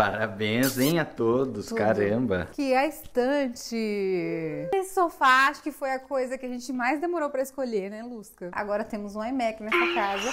Parabéns, hein, a todos, Tudo. caramba. Que a é estante. Esse sofá, acho que foi a coisa que a gente mais demorou para escolher, né, Lusca? Agora temos um iMac nessa casa.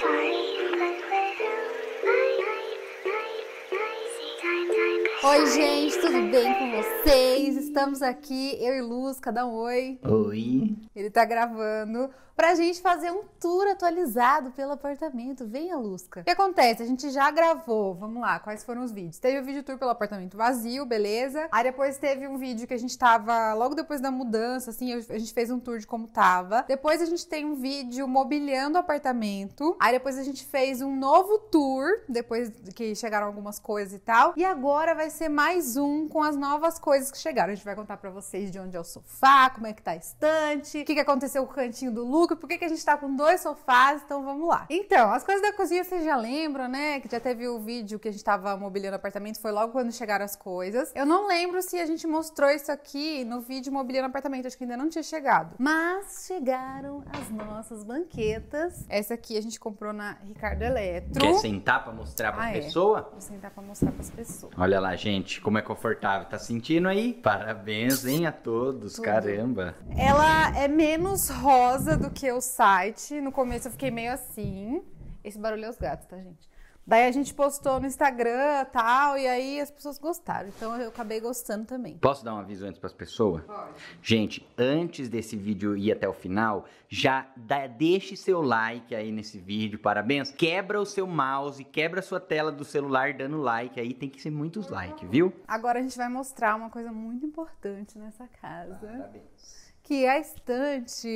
Oi, gente, tudo bem com vocês? Estamos aqui, eu e Luz, cada um oi. Oi. Ele tá gravando pra gente fazer um tour atualizado pelo apartamento. Venha, Lusca. O que acontece? A gente já gravou, vamos lá, quais foram os vídeos? Teve o vídeo tour pelo apartamento vazio, beleza? Aí depois teve um vídeo que a gente tava logo depois da mudança, assim, a gente fez um tour de como tava. Depois a gente tem um vídeo mobiliando o apartamento. Aí depois a gente fez um novo tour, depois que chegaram algumas coisas e tal. E agora vai ser mais um com as novas coisas que chegaram. A gente vai contar para vocês de onde é o sofá, como é que tá a estante, o que, que aconteceu com o cantinho do lucro por que, que a gente tá com dois sofás, então vamos lá. Então, as coisas da cozinha vocês já lembram, né? Que já teve o vídeo que a gente tava mobiliando o apartamento, foi logo quando chegaram as coisas. Eu não lembro se a gente mostrou isso aqui no vídeo mobiliando o apartamento, acho que ainda não tinha chegado. Mas chegaram as nossas banquetas. Essa aqui a gente comprou na Ricardo Eletro. Quer sentar pra mostrar pra ah, é. pessoa? É. Vou sentar pra mostrar pras pessoas. Olha lá, gente, como é confortável. Tá sentindo aí? Parabéns, hein, a todos, Tudo. caramba. Ela é menos rosa do que o site. No começo eu fiquei meio assim. Esse barulho é os gatos, tá, gente? Daí a gente postou no Instagram tal, e aí as pessoas gostaram. Então eu acabei gostando também. Posso dar um aviso antes para as pessoas? Pode. Gente, antes desse vídeo ir até o final, já dá, deixe seu like aí nesse vídeo, parabéns. Quebra o seu mouse, quebra a sua tela do celular dando like aí, tem que ser muitos likes, viu? Agora a gente vai mostrar uma coisa muito importante nessa casa. Parabéns. Que é a estante.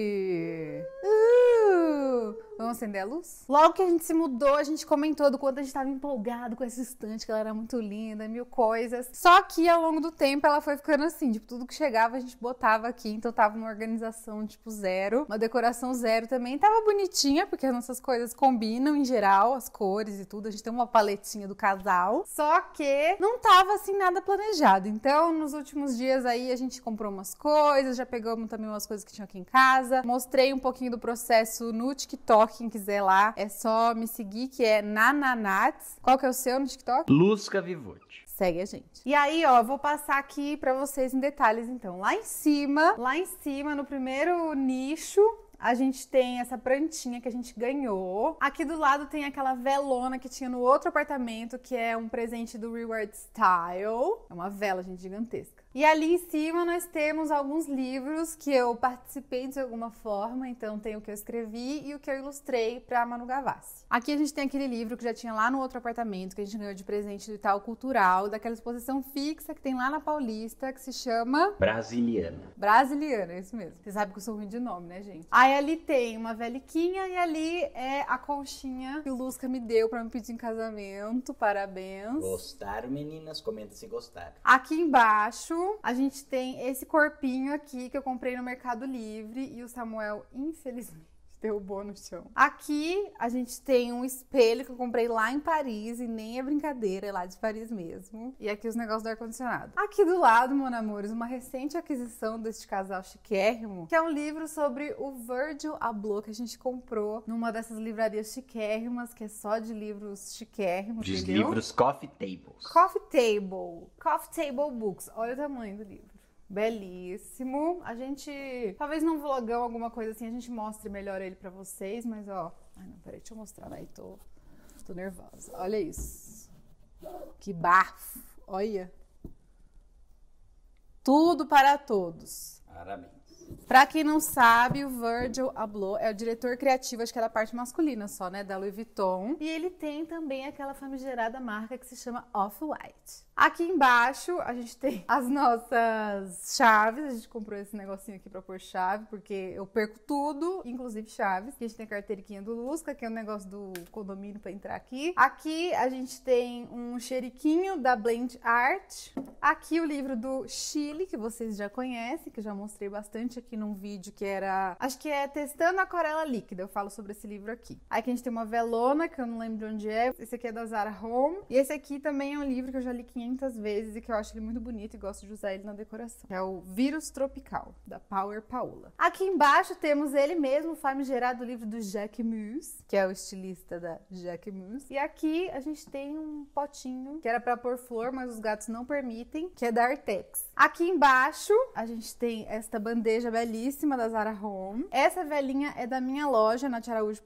Uh! Vamos acender a luz? Logo que a gente se mudou, a gente comentou do quanto a gente estava empolgado com essa estante, que ela era muito linda, mil coisas. Só que ao longo do tempo ela foi ficando assim, tipo, tudo que chegava a gente botava aqui, então tava uma organização tipo zero, uma decoração zero também. Tava bonitinha, porque as nossas coisas combinam em geral, as cores e tudo. A gente tem uma paletinha do casal, só que não tava assim nada planejado. Então, nos últimos dias aí a gente comprou umas coisas, já pegamos também umas coisas que tinha aqui em casa. Mostrei um pouquinho do processo no no TikTok, quem quiser lá, é só me seguir, que é Nananats. Qual que é o seu no TikTok? Lusca Vivote. Segue a gente. E aí, ó, vou passar aqui para vocês em detalhes, então. Lá em cima, lá em cima, no primeiro nicho, a gente tem essa prantinha que a gente ganhou. Aqui do lado tem aquela velona que tinha no outro apartamento, que é um presente do Reward Style. É uma vela, gente, gigantesca. E ali em cima nós temos alguns livros que eu participei de alguma forma, então tem o que eu escrevi e o que eu ilustrei para Manu Gavassi. Aqui a gente tem aquele livro que já tinha lá no outro apartamento, que a gente ganhou de presente do Itaú Cultural, daquela exposição fixa que tem lá na Paulista, que se chama Brasiliana. Brasiliana, é isso mesmo. Você sabe que eu sou ruim de nome, né, gente? Aí ali tem uma veliquinha e ali é a conchinha que o Lusca me deu para me pedir em casamento. Parabéns. Gostaram, meninas? Comenta se gostaram. Aqui embaixo então, a gente tem esse corpinho aqui que eu comprei no Mercado Livre e o Samuel, infelizmente, derrubou no chão. Aqui a gente tem um espelho que eu comprei lá em Paris e nem é brincadeira, é lá de Paris mesmo. E aqui os negócios do ar-condicionado. Aqui do lado, meu amores, uma recente aquisição deste casal chiquérrimo, que é um livro sobre o Virgil Abloh que a gente comprou numa dessas livrarias chiquérrimas, que é só de livros chiquérrimos. De livros Coffee Tables. Coffee Table. Coffee Table Books. Olha o tamanho do livro belíssimo. A gente, talvez num vlogão, alguma coisa assim, a gente mostre melhor ele pra vocês, mas ó. Ai, não, peraí, deixa eu mostrar, né? tô, tô nervosa. Olha isso. Que bafo. Olha. Tudo para todos. Parabéns. Pra quem não sabe, o Virgil Abloh é o diretor criativo, acho que é da parte masculina só, né? Da Louis Vuitton. E ele tem também aquela famigerada marca que se chama Off-White. Aqui embaixo a gente tem as nossas chaves. A gente comprou esse negocinho aqui pra pôr chave, porque eu perco tudo, inclusive chaves. Aqui a gente tem a carteirinha do Lusca, que é o um negócio do condomínio pra entrar aqui. Aqui a gente tem um xeriquinho da Blend Art. Aqui o livro do Chile, que vocês já conhecem, que eu já mostrei bastante aqui num vídeo que era. Acho que é Testando a Aquarela Líquida. Eu falo sobre esse livro aqui. Aí que a gente tem uma velona, que eu não lembro onde é. Esse aqui é da Zara Home. E esse aqui também é um livro que eu já li 500 vezes e que eu acho ele muito bonito e gosto de usar ele na decoração. é o Vírus Tropical, da Power Paola. Aqui embaixo temos ele mesmo, o famigerado livro do Jack Muse, que é o estilista da Jack Muse. E aqui a gente tem um potinho que era para pôr flor, mas os gatos não permitem, que é da Artex. Aqui embaixo a gente tem esta bandeja belíssima da Zara Home. Essa velinha é da minha loja, na Entregamos,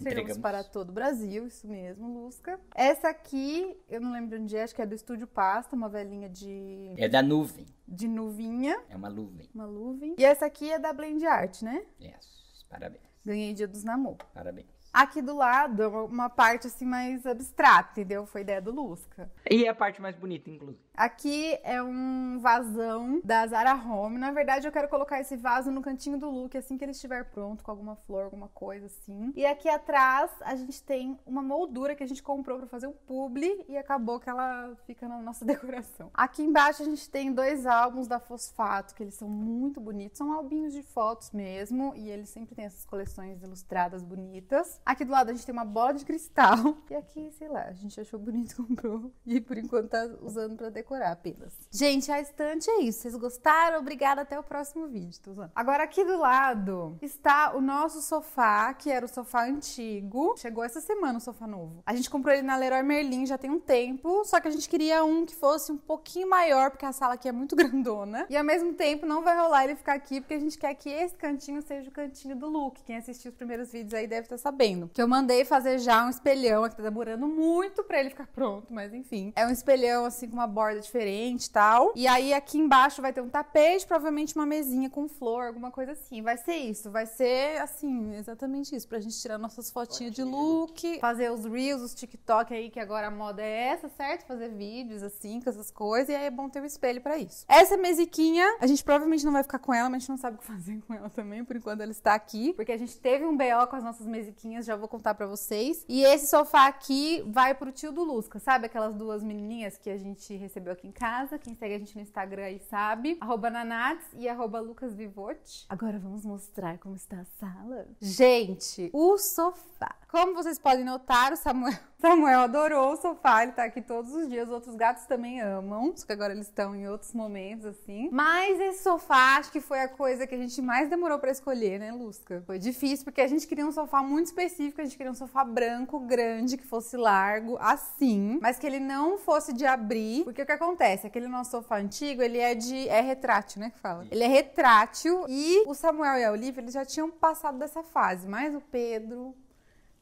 Entregamos para todo o Brasil, isso mesmo, Lusca. Essa aqui, eu não lembro de onde é, acho que é do Estúdio Pasta, uma velinha de... É da nuvem. De nuvinha. É uma nuvem. Uma nuvem. E essa aqui é da Blend Art, né? Yes, parabéns. Ganhei Dia dos Namoros. Parabéns. Aqui do lado, é uma parte assim mais abstrata, entendeu? Foi ideia do Lusca. E é a parte mais bonita, inclusive. Aqui é um vasão da Zara Home. Na verdade, eu quero colocar esse vaso no cantinho do look, assim que ele estiver pronto, com alguma flor, alguma coisa assim. E aqui atrás, a gente tem uma moldura que a gente comprou para fazer um publi e acabou que ela fica na nossa decoração. Aqui embaixo, a gente tem dois álbuns da Fosfato, que eles são muito bonitos. São albinhos de fotos mesmo, e eles sempre têm essas coleções ilustradas bonitas. Aqui do lado a gente tem uma bola de cristal. E aqui, sei lá, a gente achou bonito, comprou. E por enquanto tá usando pra decorar apenas. Gente, a estante é isso. Vocês gostaram? Obrigada. Até o próximo vídeo. Tô usando. Agora aqui do lado está o nosso sofá, que era o sofá antigo. Chegou essa semana o sofá novo. A gente comprou ele na Leroy Merlin já tem um tempo. Só que a gente queria um que fosse um pouquinho maior, porque a sala aqui é muito grandona. E ao mesmo tempo não vai rolar ele ficar aqui, porque a gente quer que esse cantinho seja o cantinho do look. Quem assistiu os primeiros vídeos aí deve estar sabendo fazendo. Que eu mandei fazer já um espelhão, que tá demorando muito pra ele ficar pronto, mas enfim. É um espelhão, assim, com uma borda diferente e tal. E aí aqui embaixo vai ter um tapete, provavelmente uma mesinha com flor, alguma coisa assim. Vai ser isso, vai ser, assim, exatamente isso. Pra gente tirar nossas fotinhas de look, fazer os reels, os TikTok aí, que agora a moda é essa, certo? Fazer vídeos, assim, com essas coisas. E aí é bom ter um espelho pra isso. Essa mesiquinha, a gente provavelmente não vai ficar com ela, mas a gente não sabe o que fazer com ela também. Por enquanto ela está aqui, porque a gente teve um BO com as nossas mesiquinhas mas já vou contar para vocês. E esse sofá aqui vai pro tio do Lusca, sabe? Aquelas duas menininhas que a gente recebeu aqui em casa. Quem segue a gente no Instagram aí sabe. Arroba Nanats e arroba Lucas Vivote. Agora vamos mostrar como está a sala. Gente, o sofá. Como vocês podem notar, o Samuel, Samuel adorou o sofá, ele tá aqui todos os dias. Os outros gatos também amam, só que agora eles estão em outros momentos, assim. Mas esse sofá, acho que foi a coisa que a gente mais demorou para escolher, né, Lusca? Foi difícil, porque a gente queria um sofá muito específico, a gente queria um sofá branco, grande, que fosse largo, assim, mas que ele não fosse de abrir, porque o que acontece? Aquele nosso sofá antigo, ele é de... é retrátil, né, que fala? Ele é retrátil e o Samuel e a Olivia, eles já tinham passado dessa fase, mas o Pedro,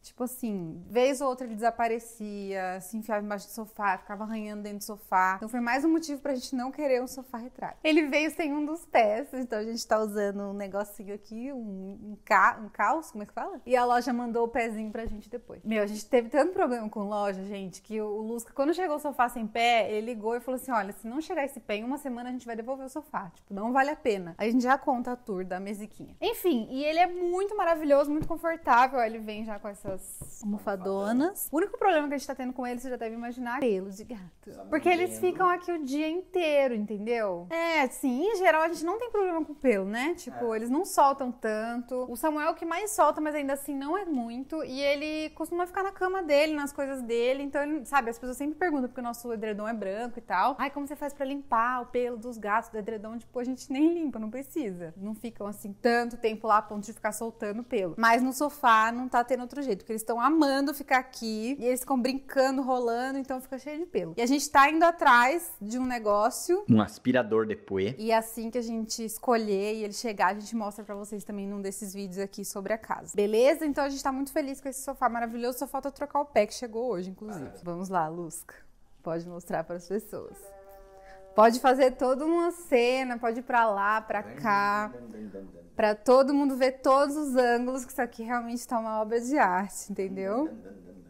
Tipo assim, vez ou outra ele desaparecia, se enfiava embaixo do sofá, ficava arranhando dentro do sofá. Então foi mais um motivo pra gente não querer um sofá retrátil. Ele veio sem um dos pés, então a gente tá usando um negocinho aqui, um, um, ca, um caos, como é que fala? E a loja mandou o pezinho pra gente depois. Meu, a gente teve tanto problema com loja, gente, que o, o Lusca, quando chegou o sofá sem pé, ele ligou e falou assim: olha, se não chegar esse pé em uma semana, a gente vai devolver o sofá. Tipo, não vale a pena. A gente já conta a tour da mesiquinha. Enfim, e ele é muito maravilhoso, muito confortável. Ele vem já com essa essas almofadonas. O único problema que a gente tá tendo com eles, você já deve imaginar, é pelo de gato. Porque eles ficam aqui o dia inteiro, entendeu? É, sim, em geral a gente não tem problema com pelo, né? Tipo, é. eles não soltam tanto. O Samuel é o que mais solta, mas ainda assim não é muito. E ele costuma ficar na cama dele, nas coisas dele. Então, ele, sabe, as pessoas sempre perguntam, porque o nosso edredom é branco e tal. Ai, como você faz para limpar o pelo dos gatos do edredom? Tipo, a gente nem limpa, não precisa. Não ficam assim tanto tempo lá a ponto de ficar soltando pelo. Mas no sofá não tá tendo outro jeito porque eles estão amando ficar aqui e eles ficam brincando, rolando, então fica cheio de pelo. E a gente tá indo atrás de um negócio. Um aspirador de E assim que a gente escolher e ele chegar, a gente mostra para vocês também num desses vídeos aqui sobre a casa. Beleza? Então a gente tá muito feliz com esse sofá maravilhoso, só falta trocar o pé que chegou hoje, inclusive. Ah, Vamos lá, Lusca. Pode mostrar para as pessoas. Pode fazer toda uma cena, pode ir pra lá, pra cá. Pra todo mundo ver todos os ângulos, que isso aqui realmente tá uma obra de arte, entendeu?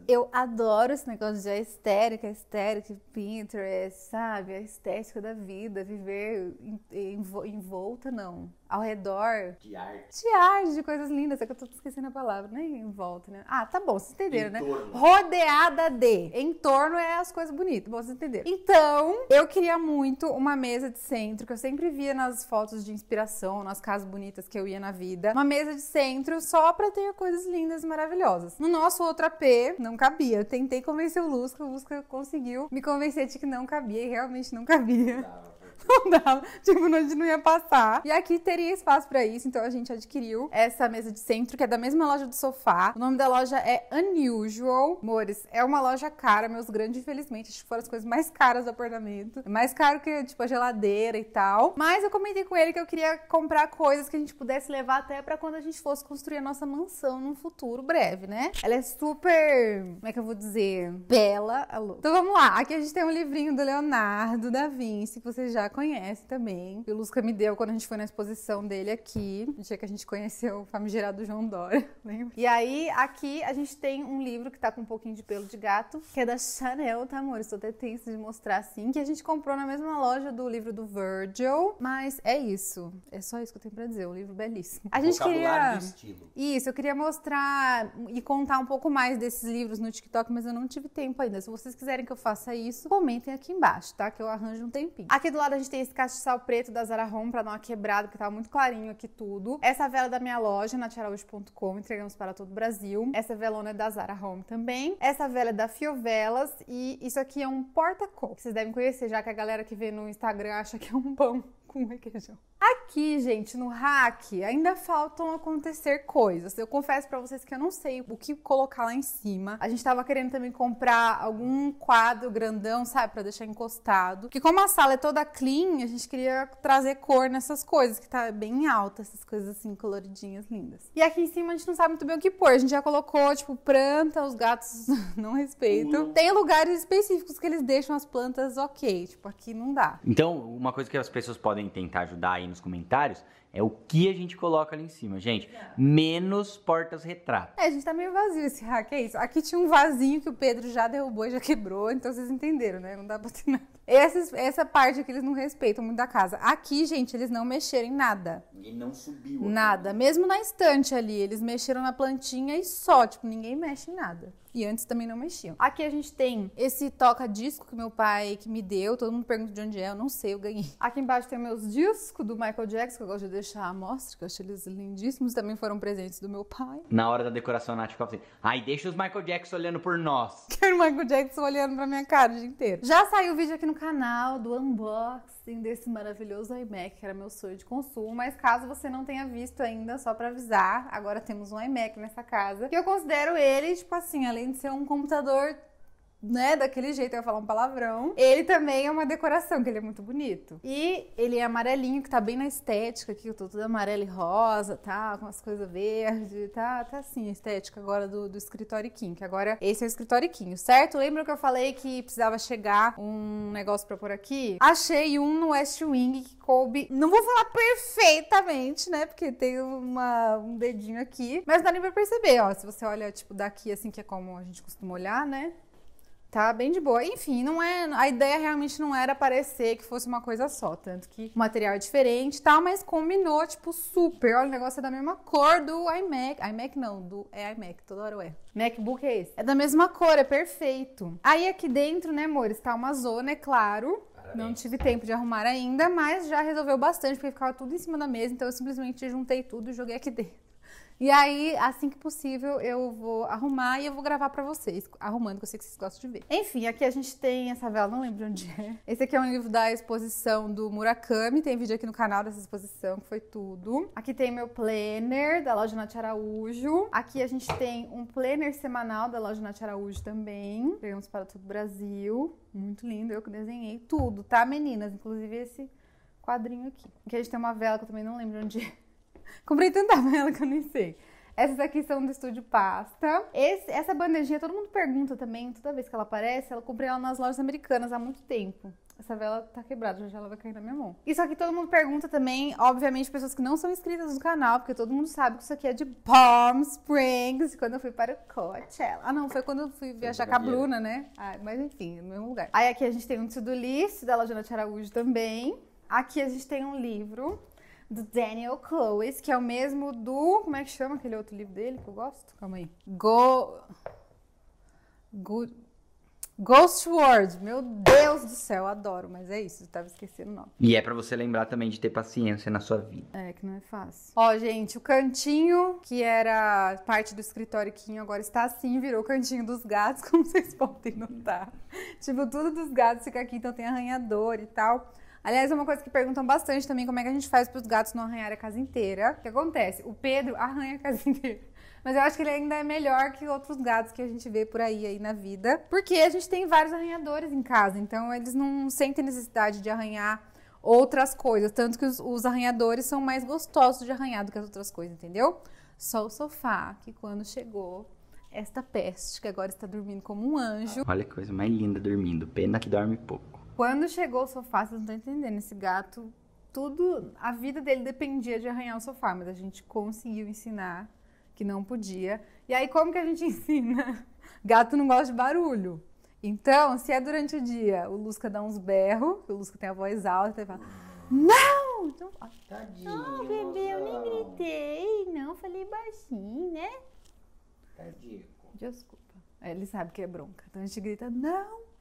Eu adoro esse negócio de estética, estética, Pinterest, sabe? A estética da vida, viver envolta, não ao redor. De arte. De arte, de coisas lindas. É que eu tô esquecendo a palavra, nem em volta, né? Ah, tá bom, vocês entenderam, né? Rodeada de. Em torno é as coisas bonitas, bom, vocês entenderam. Então, eu queria muito uma mesa de centro, que eu sempre via nas fotos de inspiração, nas casas bonitas que eu ia na vida. Uma mesa de centro só pra ter coisas lindas e maravilhosas. No nosso outro AP, não cabia. Eu tentei convencer o Lusca, o Lusca conseguiu me convencer de que não cabia e realmente não cabia. Não. não dava, tipo, a gente não ia passar. E aqui teria espaço para isso, então a gente adquiriu essa mesa de centro, que é da mesma loja do sofá. O nome da loja é Unusual. Amores, é uma loja cara, meus grandes, infelizmente, acho que foram as coisas mais caras do apartamento. É mais caro que, tipo, a geladeira e tal. Mas eu comentei com ele que eu queria comprar coisas que a gente pudesse levar até para quando a gente fosse construir a nossa mansão num futuro breve, né? Ela é super, como é que eu vou dizer? Bela, alô. Então vamos lá. Aqui a gente tem um livrinho do Leonardo da Vinci, que vocês já já conhece também. E o Lusca me deu quando a gente foi na exposição dele aqui, no dia que a gente conheceu o famigerado João Dória, lembra? E aí, aqui a gente tem um livro que tá com um pouquinho de pelo de gato, que é da Chanel, tá, amor? Estou até tensa de mostrar assim, que a gente comprou na mesma loja do livro do Virgil. Mas é isso. É só isso que eu tenho pra dizer. Um livro belíssimo. A gente queria. estilo. Isso, eu queria mostrar e contar um pouco mais desses livros no TikTok, mas eu não tive tempo ainda. Se vocês quiserem que eu faça isso, comentem aqui embaixo, tá? Que eu arranjo um tempinho. Aqui do lado a gente tem esse castiçal preto da Zara Home pra dar uma quebrada, porque tava muito clarinho aqui tudo. Essa vela da minha loja, natiaraújo.com, entregamos para todo o Brasil. Essa velona é da Zara Home também. Essa vela é da Fiovelas e isso aqui é um porta-cor. Vocês devem conhecer, já que a galera que vê no Instagram acha que é um pão com requeijão. Aqui, gente, no hack, ainda faltam acontecer coisas. Eu confesso para vocês que eu não sei o que colocar lá em cima. A gente tava querendo também comprar algum quadro grandão, sabe, para deixar encostado. Que como a sala é toda clean, a gente queria trazer cor nessas coisas, que tá bem alta, essas coisas assim coloridinhas, lindas. E aqui em cima a gente não sabe muito bem o que pôr. A gente já colocou, tipo, planta, os gatos não respeitam. Tem lugares específicos que eles deixam as plantas ok, tipo, aqui não dá. Então, uma coisa que as pessoas podem podem tentar ajudar aí nos comentários é o que a gente coloca ali em cima, gente. É. Menos portas-retrato. É, a gente tá meio vazio esse hack, é isso. Aqui tinha um vasinho que o Pedro já derrubou e já quebrou, então vocês entenderam, né? Não dá pra ter nada. essa parte aqui eles não respeitam muito da casa. Aqui, gente, eles não mexeram em nada. E não subiu. Aqui. Nada. Mesmo na estante ali, eles mexeram na plantinha e só. Tipo, ninguém mexe em nada. E antes também não mexiam. Aqui a gente tem esse toca-disco que meu pai que me deu. Todo mundo pergunta de onde é, eu não sei, eu ganhei. Aqui embaixo tem meus discos do Michael Jackson, que eu gosto de deixar a mostra, que eu achei eles lindíssimos, também foram presentes do meu pai. Na hora da decoração, a Nath ficou assim, ai, deixa os Michael Jackson olhando por nós. Quero o Michael Jackson olhando pra minha cara o dia inteiro. Já saiu o vídeo aqui no canal do unboxing desse maravilhoso iMac, que era meu sonho de consumo, mas caso você não tenha visto ainda, só pra avisar, agora temos um iMac nessa casa, que eu considero ele, tipo assim, além de ser um computador né, daquele jeito, eu ia falar um palavrão. Ele também é uma decoração, que ele é muito bonito. E ele é amarelinho, que tá bem na estética aqui, eu tô tudo amarelo e rosa, tá? Com as coisas verdes, tá? Tá assim, a estética agora do, do escritório que agora esse é o escritório certo? Lembra que eu falei que precisava chegar um negócio pra pôr aqui? Achei um no West Wing que coube, não vou falar perfeitamente, né, porque tem uma, um dedinho aqui, mas dá nem pra perceber, ó, se você olha, tipo, daqui assim, que é como a gente costuma olhar, né? Tá bem de boa. Enfim, não é, a ideia realmente não era parecer que fosse uma coisa só, tanto que o material é diferente, tal, tá, mas combinou tipo super. Olha, o negócio é da mesma cor do iMac, iMac não, do é iMac, toda hora é. MacBook é esse. É da mesma cor, é perfeito. Aí aqui dentro, né, amores, tá uma zona, é claro. Não tive tempo de arrumar ainda, mas já resolveu bastante, porque ficava tudo em cima da mesa, então eu simplesmente juntei tudo e joguei aqui dentro. E aí, assim que possível, eu vou arrumar e eu vou gravar para vocês, arrumando, que eu sei que vocês gostam de ver. Enfim, aqui a gente tem essa vela, não lembro onde é. Esse aqui é um livro da exposição do Murakami, tem vídeo aqui no canal dessa exposição, que foi tudo. Aqui tem meu planner da loja Nath Araújo. Aqui a gente tem um planner semanal da loja Nath Araújo também. Pegamos para todo o Brasil. Muito lindo, eu que desenhei tudo, tá, meninas? Inclusive esse quadrinho aqui. Aqui a gente tem uma vela que eu também não lembro onde é. Comprei tanta vela que eu nem sei. Essas aqui são do estúdio Pasta. Esse, essa bandejinha, todo mundo pergunta também, toda vez que ela aparece, ela comprei ela nas lojas americanas há muito tempo. Essa vela tá quebrada, já ela vai cair na minha mão. Isso aqui todo mundo pergunta também, obviamente, pessoas que não são inscritas no canal, porque todo mundo sabe que isso aqui é de Palm Springs, quando eu fui para o Coachella. Ah, não, foi quando eu fui viajar com a Bruna, né? Ah, mas enfim, no mesmo lugar. Aí aqui a gente tem um to-do list da Lojana de Araújo também. Aqui a gente tem um livro do Daniel Clowes, que é o mesmo do. Como é que chama aquele outro livro dele que eu gosto? Calma aí. Go. Go... Ghost World, meu Deus do céu, adoro, mas é isso, eu tava esquecendo o nome. E é para você lembrar também de ter paciência na sua vida. É, que não é fácil. Ó, gente, o cantinho, que era parte do escritório Quinho, agora está assim, virou o cantinho dos gatos, como vocês podem notar. tipo, tudo dos gatos fica aqui, então tem arranhador e tal. Aliás, é uma coisa que perguntam bastante também, como é que a gente faz para os gatos não arranharem a casa inteira. O que acontece? O Pedro arranha a casa inteira. Mas eu acho que ele ainda é melhor que outros gatos que a gente vê por aí, aí na vida. Porque a gente tem vários arranhadores em casa, então eles não sentem necessidade de arranhar outras coisas. Tanto que os, os arranhadores são mais gostosos de arranhar do que as outras coisas, entendeu? Só o sofá, que quando chegou, esta peste, que agora está dormindo como um anjo. Olha que coisa mais linda dormindo. Pena que dorme pouco. Quando chegou o sofá, vocês não estão entendendo, esse gato, tudo, a vida dele dependia de arranhar o sofá, mas a gente conseguiu ensinar que não podia. E aí, como que a gente ensina? Gato não gosta de barulho. Então, se é durante o dia, o Lusca dá uns berros, o Lusca tem a voz alta, ele fala, não! Então, Tadinho, não, bebê, eu nem gritei, não, falei baixinho, né? Tadinho. Desculpa. Ele sabe que é bronca, então a gente grita, não!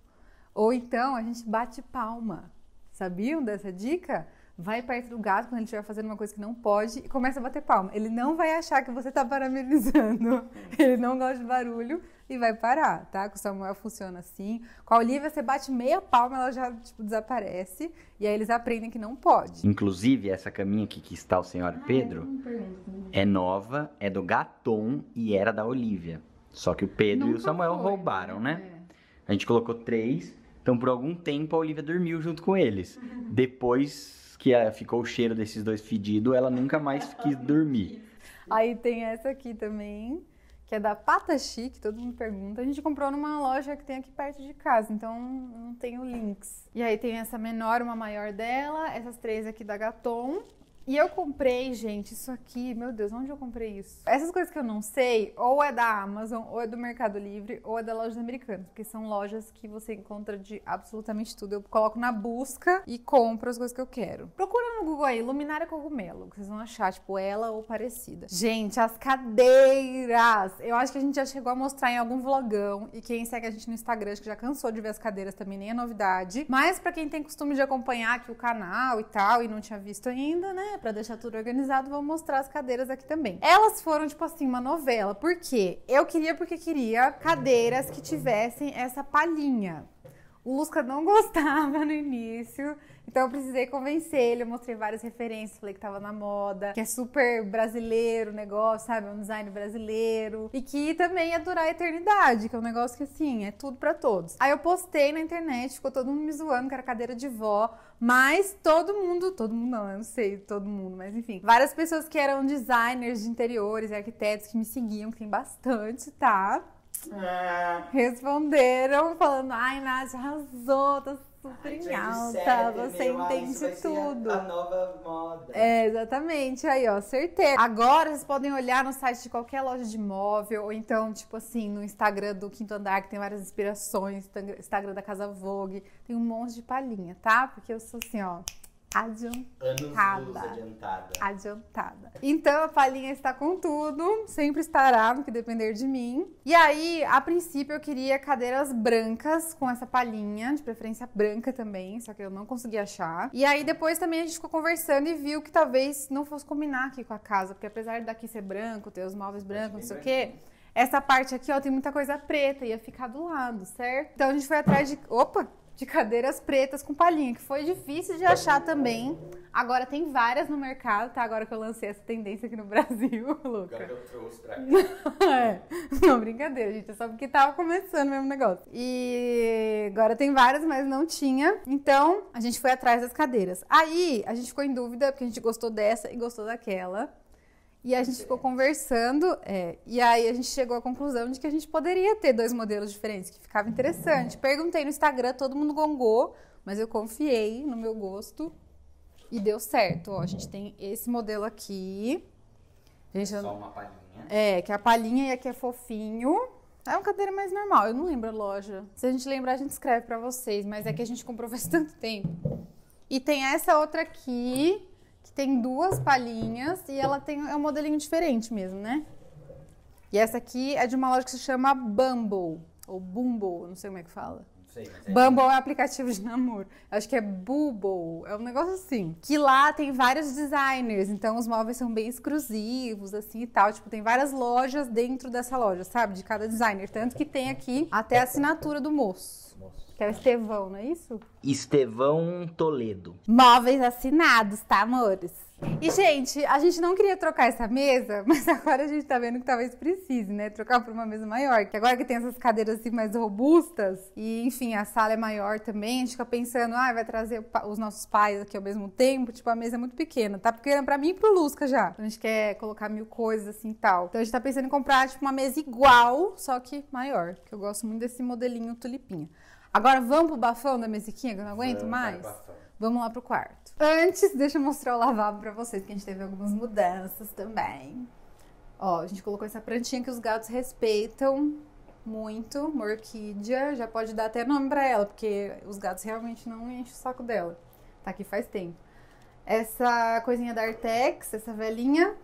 Ou então a gente bate palma. Sabiam dessa dica? Vai perto do gato quando ele estiver fazendo uma coisa que não pode e começa a bater palma. Ele não vai achar que você está parabenizando. Ele não gosta de barulho e vai parar, tá? Com o Samuel funciona assim. Com a Olivia, você bate meia palma, ela já tipo, desaparece. E aí eles aprendem que não pode. Inclusive, essa caminha aqui que está o senhor ah, Pedro é nova, é do Gatom e era da Olivia. Só que o Pedro Nunca e o Samuel foi. roubaram, né? né? É. A gente colocou três então, por algum tempo, a Olivia dormiu junto com eles. Depois que ficou o cheiro desses dois fedidos, ela nunca mais quis dormir. Aí tem essa aqui também, que é da Patachi, que todo mundo pergunta. A gente comprou numa loja que tem aqui perto de casa, então não tenho links. E aí tem essa menor, uma maior dela, essas três aqui da Gaton, e eu comprei, gente, isso aqui, meu Deus, onde eu comprei isso? Essas coisas que eu não sei, ou é da Amazon, ou é do Mercado Livre, ou é da Lojas Americanas, porque são lojas que você encontra de absolutamente tudo. Eu coloco na busca e compro as coisas que eu quero. Procura no Google aí, luminária cogumelo, que vocês vão achar, tipo, ela ou parecida. Gente, as cadeiras! Eu acho que a gente já chegou a mostrar em algum vlogão, e quem segue a gente no Instagram, que já cansou de ver as cadeiras também, nem é novidade. Mas para quem tem costume de acompanhar aqui o canal e tal, e não tinha visto ainda, né? para né? pra deixar tudo organizado, vou mostrar as cadeiras aqui também. Elas foram, tipo assim, uma novela. Por quê? Eu queria porque queria cadeiras que tivessem essa palhinha. O Lusca não gostava no início, então eu precisei convencer ele. Eu mostrei várias referências, falei que tava na moda, que é super brasileiro o negócio, sabe? É um design brasileiro. E que também ia durar a eternidade, que é um negócio que assim, é tudo para todos. Aí eu postei na internet, ficou todo mundo me zoando que era cadeira de vó. Mas todo mundo, todo mundo não, eu não sei todo mundo, mas enfim, várias pessoas que eram designers de interiores, arquitetos que me seguiam, que tem bastante, tá? É. Responderam falando, ai, Nath, arrasou, tá super Ai, em alta, você meu, entende tudo. a, nova moda. É, exatamente. Aí, ó, certeza. Agora vocês podem olhar no site de qualquer loja de móvel, ou então, tipo assim, no Instagram do Quinto Andar, que tem várias inspirações, Instagram da Casa Vogue, tem um monte de palhinha, tá? Porque eu sou assim, ó, adiantada. adiantada. Adiantada. Então a palhinha está com tudo, sempre estará no que depender de mim. E aí, a princípio, eu queria cadeiras brancas com essa palhinha, de preferência branca também, só que eu não consegui achar. E aí depois também a gente ficou conversando e viu que talvez não fosse combinar aqui com a casa, porque apesar daqui ser branco, ter os móveis brancos, não sei branco. o quê. Essa parte aqui, ó, tem muita coisa preta, ia ficar do lado, certo? Então a gente foi atrás de. Opa! de cadeiras pretas com palhinha, que foi difícil de tá achar também. Agora tem várias no mercado, tá? Agora que eu lancei essa tendência aqui no Brasil, Luca. Agora eu trouxe pra cá. é. Não, brincadeira, gente. É só porque tava começando o mesmo negócio. E agora tem várias, mas não tinha. Então, a gente foi atrás das cadeiras. Aí, a gente ficou em dúvida, porque a gente gostou dessa e gostou daquela. E a gente ficou conversando, é, e aí a gente chegou à conclusão de que a gente poderia ter dois modelos diferentes, que ficava interessante. Perguntei no Instagram, todo mundo gongou, mas eu confiei no meu gosto e deu certo. Ó, a gente tem esse modelo aqui. Gente, é Só uma palhinha. É, que é a palhinha e aqui é fofinho. É um cadeira mais normal, eu não lembro a loja. Se a gente lembrar, a gente escreve para vocês, mas é que a gente comprou faz tanto tempo. E tem essa outra aqui, que tem duas palhinhas e ela tem é um modelinho diferente mesmo, né? E essa aqui é de uma loja que se chama Bumble, ou Bumble, não sei como é que fala. Sei, é Bumble é aplicativo de namoro. Acho que é Bubble, é um negócio assim. Que lá tem vários designers, então os móveis são bem exclusivos, assim e tal. Tipo, tem várias lojas dentro dessa loja, sabe? De cada designer. Tanto que tem aqui até a assinatura do moço. Que é o Estevão, não é isso? Estevão Toledo. Móveis assinados, tá, amores? E, gente, a gente não queria trocar essa mesa, mas agora a gente tá vendo que talvez precise, né? Trocar por uma mesa maior. Que agora que tem essas cadeiras assim mais robustas, e enfim, a sala é maior também, a gente fica pensando, ah, vai trazer os nossos pais aqui ao mesmo tempo. Tipo, a mesa é muito pequena. Tá pequena pra mim e pro Lusca já. A gente quer colocar mil coisas assim e tal. Então a gente tá pensando em comprar, tipo, uma mesa igual, só que maior. Que eu gosto muito desse modelinho tulipinha. Agora vamos pro bafão da mesiquinha, que eu não aguento vamos mais? Vamos lá pro quarto. Antes, deixa eu mostrar o lavabo pra vocês, que a gente teve algumas mudanças também. Ó, a gente colocou essa plantinha que os gatos respeitam muito, uma orquídea, já pode dar até nome pra ela, porque os gatos realmente não enchem o saco dela. Tá aqui faz tempo. Essa coisinha da Artex, essa velhinha,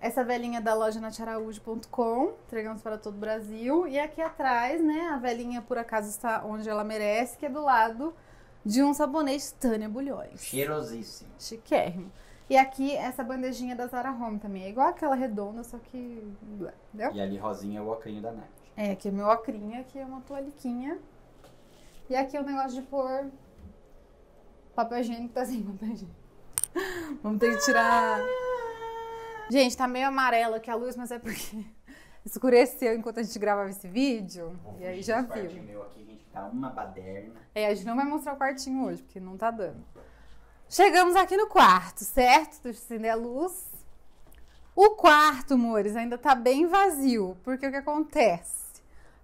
essa velhinha da loja natiaraújo.com, entregamos para todo o Brasil. E aqui atrás, né, a velhinha por acaso está onde ela merece, que é do lado de um sabonete Tânia Bulhões. Cheirosíssimo. Chiquérrimo. E aqui essa bandejinha da Zara Home também. É igual aquela redonda, só que. Entendeu? E ali rosinha é o ocrinho da Nath. É, aqui é meu ocrinho, aqui é uma toalhiquinha. E aqui é o um negócio de pôr papel higiênico, tá sem papel higiênico. Vamos ter que tirar. Ah! Gente, tá meio amarelo aqui a luz, mas é porque escureceu enquanto a gente gravava esse vídeo. Vou e aí já viu. Meu aqui, gente, tá uma baderna. É, a gente não vai mostrar o quartinho hoje, porque não tá dando. Chegamos aqui no quarto, certo? Deixa eu acender a luz. O quarto, amores, ainda tá bem vazio, porque o que acontece?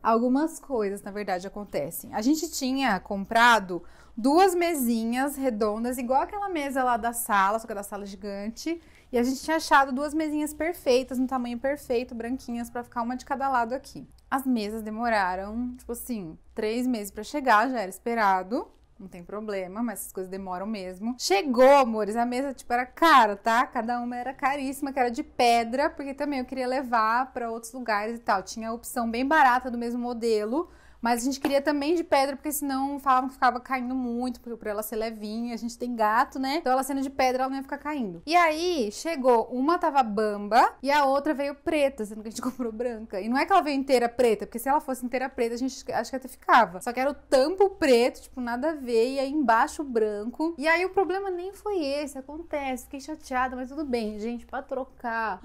Algumas coisas, na verdade, acontecem. A gente tinha comprado duas mesinhas redondas, igual aquela mesa lá da sala, só que é da sala gigante e a gente tinha achado duas mesinhas perfeitas, no tamanho perfeito, branquinhas, para ficar uma de cada lado aqui. As mesas demoraram, tipo assim, três meses para chegar, já era esperado. Não tem problema, mas essas coisas demoram mesmo. Chegou, amores, a mesa, tipo, era cara, tá? Cada uma era caríssima, que era de pedra, porque também eu queria levar para outros lugares e tal. Tinha a opção bem barata do mesmo modelo, mas a gente queria também de pedra, porque senão falavam que ficava caindo muito, porque por ela ser levinha, a gente tem gato, né? Então ela sendo de pedra, ela não ia ficar caindo. E aí, chegou, uma tava bamba e a outra veio preta, sendo que a gente comprou branca. E não é que ela veio inteira preta, porque se ela fosse inteira preta, a gente acho que até ficava. Só que era o tampo preto, tipo, nada a ver, e aí embaixo branco. E aí o problema nem foi esse, acontece, fiquei chateada, mas tudo bem, gente, pra trocar.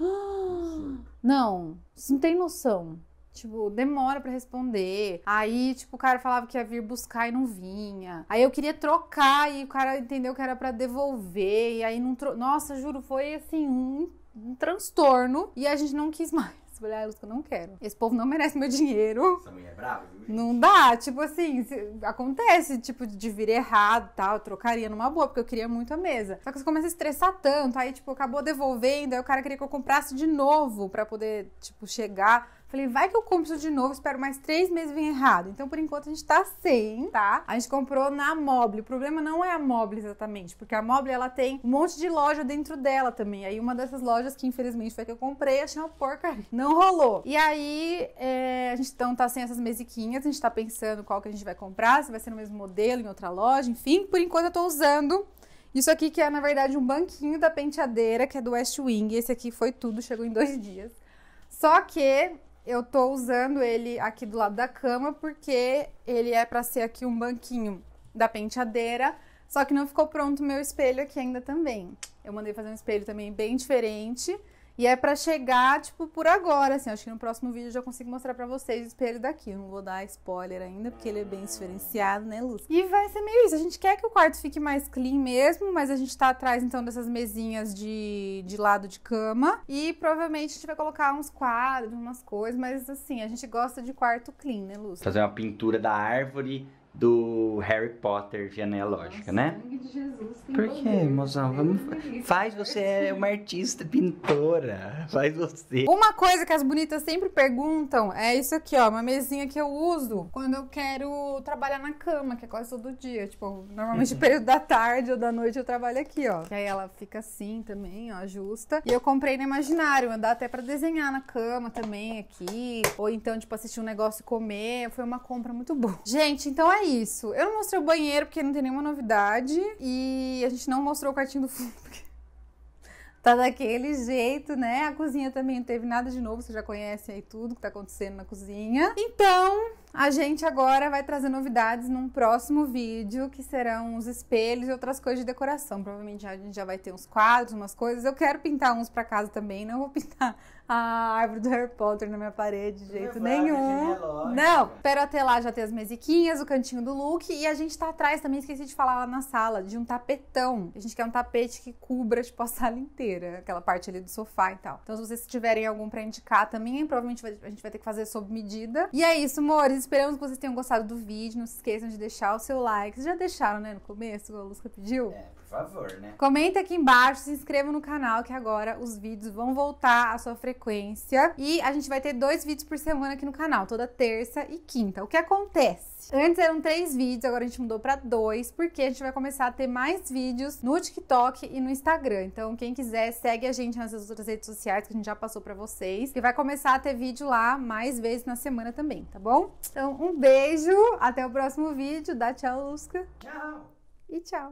Não, não tem noção. Tipo, demora para responder. Aí, tipo, o cara falava que ia vir buscar e não vinha. Aí eu queria trocar e o cara entendeu que era para devolver. E aí não trocou. Nossa, juro, foi assim, um, um transtorno. E a gente não quis mais. Falei, ah, Lúcia, eu não quero. Esse povo não merece meu dinheiro. Essa mulher é brava, viu? Não dá. Tipo assim, acontece, tipo, de vir errado e tal. Eu trocaria numa boa, porque eu queria muito a mesa. Só que você começa a estressar tanto. Aí, tipo, acabou devolvendo. Aí o cara queria que eu comprasse de novo pra poder, tipo, chegar. Falei, vai que eu compro isso de novo, espero mais três meses vir errado. Então, por enquanto, a gente tá sem, tá? A gente comprou na Mobile. O problema não é a Mobile exatamente, porque a Mobile, ela tem um monte de loja dentro dela também. Aí, uma dessas lojas que, infelizmente, foi que eu comprei, achei uma porcaria. Não rolou. E aí, é, a gente então tá sem essas mesiquinhas, a gente tá pensando qual que a gente vai comprar, se vai ser no mesmo modelo, em outra loja, enfim. Por enquanto, eu tô usando isso aqui que é, na verdade, um banquinho da penteadeira, que é do West Wing. Esse aqui foi tudo, chegou em dois dias. Só que eu tô usando ele aqui do lado da cama porque ele é para ser aqui um banquinho da penteadeira, só que não ficou pronto o meu espelho aqui ainda também. Eu mandei fazer um espelho também bem diferente, e é pra chegar, tipo, por agora, assim. Acho que no próximo vídeo eu já consigo mostrar pra vocês o espelho daqui. Eu não vou dar spoiler ainda, porque ele é bem diferenciado, né, Luz? E vai ser meio isso. A gente quer que o quarto fique mais clean mesmo, mas a gente tá atrás, então, dessas mesinhas de, de lado de cama. E provavelmente a gente vai colocar uns quadros, umas coisas, mas, assim, a gente gosta de quarto clean, né, Luz? Fazer uma pintura da árvore do Harry Potter genealógica, né? Nossa, né? De Jesus tem Por quê, mozão? Vamos... Faz você é uma artista pintora. Faz você. Uma coisa que as bonitas sempre perguntam é isso aqui, ó. Uma mesinha que eu uso quando eu quero trabalhar na cama, que é quase todo dia. Tipo, normalmente no uhum. período da tarde ou da noite eu trabalho aqui, ó. Que aí ela fica assim também, ó, justa. E eu comprei no Imaginário. Dá até pra desenhar na cama também aqui. Ou então, tipo, assistir um negócio e comer. Foi uma compra muito boa. Gente, então é isso. Eu não mostrei o banheiro porque não tem nenhuma novidade. E a gente não mostrou o quartinho do fundo porque tá daquele jeito, né? A cozinha também não teve nada de novo, vocês já conhecem aí tudo que tá acontecendo na cozinha. Então, a gente agora vai trazer novidades num próximo vídeo, que serão os espelhos e outras coisas de decoração. Provavelmente a gente já vai ter uns quadros, umas coisas. Eu quero pintar uns para casa também, não vou pintar a árvore do Harry Potter na minha parede de jeito nenhum. Não, espero até lá já ter as mesiquinhas, o cantinho do look e a gente tá atrás também, esqueci de falar lá na sala, de um tapetão. A gente quer um tapete que cubra, tipo, a sala inteira, aquela parte ali do sofá e tal. Então, se vocês tiverem algum pra indicar também, provavelmente a gente vai ter que fazer sob medida. E é isso, amores. Esperamos que vocês tenham gostado do vídeo. Não se esqueçam de deixar o seu like. Vocês já deixaram, né, no começo, como a Lusca pediu? É, favor, né? Comenta aqui embaixo, se inscreva no canal que agora os vídeos vão voltar à sua frequência. E a gente vai ter dois vídeos por semana aqui no canal, toda terça e quinta. O que acontece? Antes eram três vídeos, agora a gente mudou para dois, porque a gente vai começar a ter mais vídeos no TikTok e no Instagram. Então, quem quiser, segue a gente nas outras redes sociais que a gente já passou para vocês. E vai começar a ter vídeo lá mais vezes na semana também, tá bom? Então, um beijo, até o próximo vídeo. Dá tchau, Lusca. Tchau. E tchau.